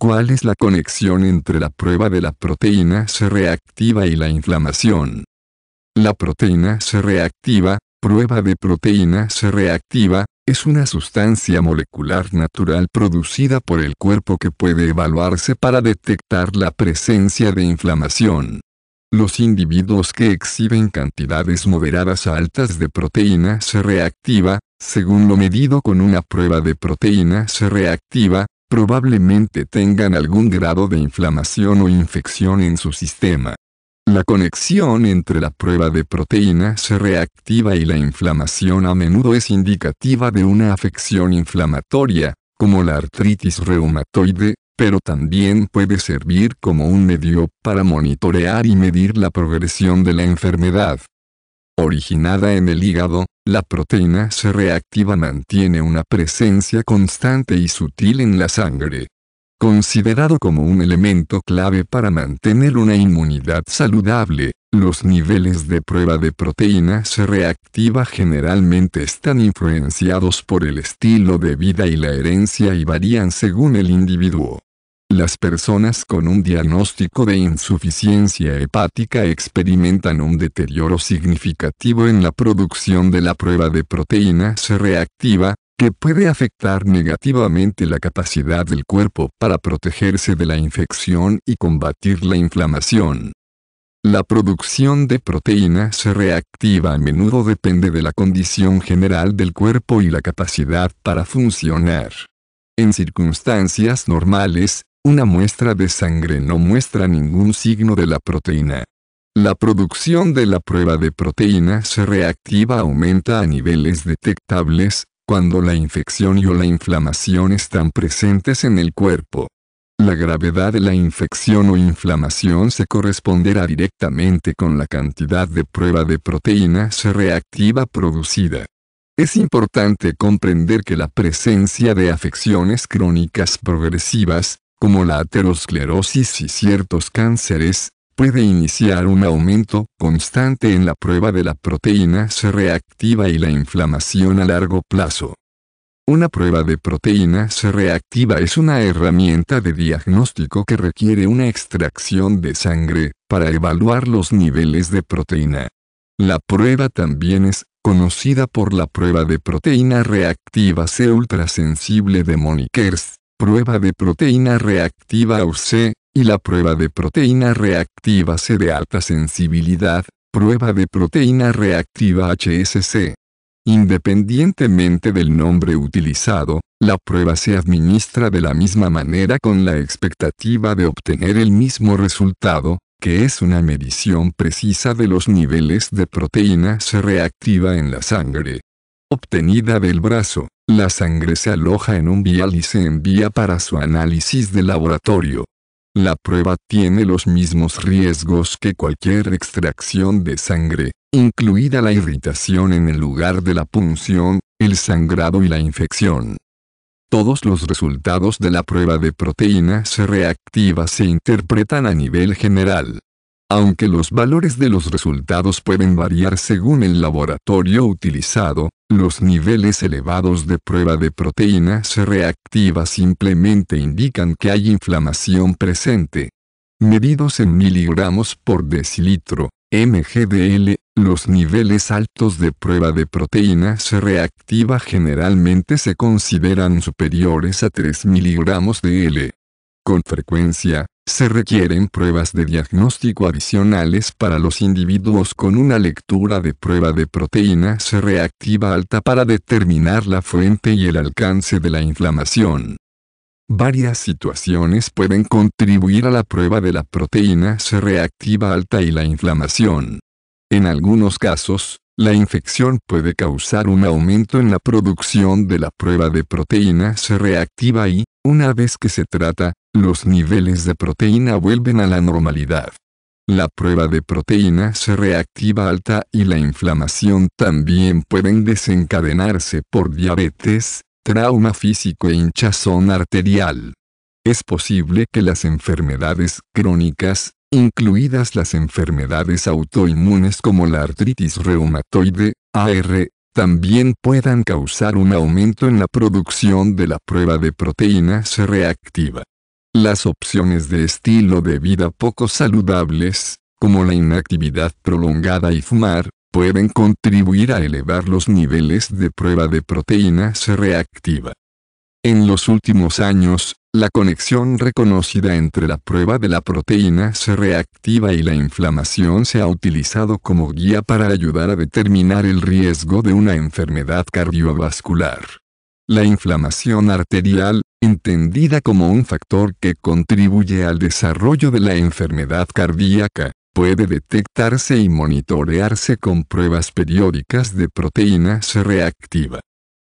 ¿Cuál es la conexión entre la prueba de la proteína se reactiva y la inflamación? La proteína se reactiva, prueba de proteína se reactiva, es una sustancia molecular natural producida por el cuerpo que puede evaluarse para detectar la presencia de inflamación. Los individuos que exhiben cantidades moderadas a altas de proteína se reactiva, según lo medido con una prueba de proteína se reactiva, probablemente tengan algún grado de inflamación o infección en su sistema. La conexión entre la prueba de proteína se reactiva y la inflamación a menudo es indicativa de una afección inflamatoria, como la artritis reumatoide, pero también puede servir como un medio para monitorear y medir la progresión de la enfermedad. Originada en el hígado, la proteína se reactiva mantiene una presencia constante y sutil en la sangre. Considerado como un elemento clave para mantener una inmunidad saludable, los niveles de prueba de proteína se reactiva generalmente están influenciados por el estilo de vida y la herencia y varían según el individuo. Las personas con un diagnóstico de insuficiencia hepática experimentan un deterioro significativo en la producción de la prueba de proteína C reactiva, que puede afectar negativamente la capacidad del cuerpo para protegerse de la infección y combatir la inflamación. La producción de proteína C reactiva a menudo depende de la condición general del cuerpo y la capacidad para funcionar. En circunstancias normales, una muestra de sangre no muestra ningún signo de la proteína. La producción de la prueba de proteína se reactiva aumenta a niveles detectables, cuando la infección y o la inflamación están presentes en el cuerpo. La gravedad de la infección o inflamación se corresponderá directamente con la cantidad de prueba de proteína se reactiva producida. Es importante comprender que la presencia de afecciones crónicas progresivas, como la aterosclerosis y ciertos cánceres, puede iniciar un aumento constante en la prueba de la proteína c reactiva y la inflamación a largo plazo. Una prueba de proteína c reactiva es una herramienta de diagnóstico que requiere una extracción de sangre para evaluar los niveles de proteína. La prueba también es conocida por la prueba de proteína reactiva C ultrasensible de Monikers prueba de proteína reactiva UC, y la prueba de proteína reactiva C de alta sensibilidad, prueba de proteína reactiva HSC. Independientemente del nombre utilizado, la prueba se administra de la misma manera con la expectativa de obtener el mismo resultado, que es una medición precisa de los niveles de proteína C reactiva en la sangre obtenida del brazo. La sangre se aloja en un vial y se envía para su análisis de laboratorio. La prueba tiene los mismos riesgos que cualquier extracción de sangre, incluida la irritación en el lugar de la punción, el sangrado y la infección. Todos los resultados de la prueba de proteína se reactiva se interpretan a nivel general. Aunque los valores de los resultados pueden variar según el laboratorio utilizado, los niveles elevados de prueba de proteína se reactiva simplemente indican que hay inflamación presente. Medidos en miligramos por decilitro, MGDL, los niveles altos de prueba de proteína se reactiva generalmente se consideran superiores a 3 miligramos de L. Con frecuencia, se requieren pruebas de diagnóstico adicionales para los individuos con una lectura de prueba de proteína se reactiva alta para determinar la fuente y el alcance de la inflamación. Varias situaciones pueden contribuir a la prueba de la proteína se reactiva alta y la inflamación. En algunos casos, la infección puede causar un aumento en la producción de la prueba de proteína se reactiva y, una vez que se trata, los niveles de proteína vuelven a la normalidad. La prueba de proteína se reactiva alta y la inflamación también pueden desencadenarse por diabetes, trauma físico e hinchazón arterial. Es posible que las enfermedades crónicas, incluidas las enfermedades autoinmunes como la artritis reumatoide, AR, también puedan causar un aumento en la producción de la prueba de proteínas reactiva. Las opciones de estilo de vida poco saludables, como la inactividad prolongada y fumar, pueden contribuir a elevar los niveles de prueba de proteínas reactiva. En los últimos años, la conexión reconocida entre la prueba de la proteína se reactiva y la inflamación se ha utilizado como guía para ayudar a determinar el riesgo de una enfermedad cardiovascular. La inflamación arterial, entendida como un factor que contribuye al desarrollo de la enfermedad cardíaca, puede detectarse y monitorearse con pruebas periódicas de proteína C reactiva.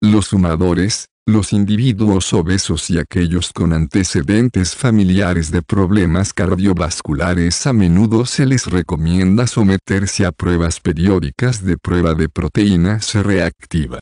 Los sumadores los individuos obesos y aquellos con antecedentes familiares de problemas cardiovasculares a menudo se les recomienda someterse a pruebas periódicas de prueba de proteína reactiva.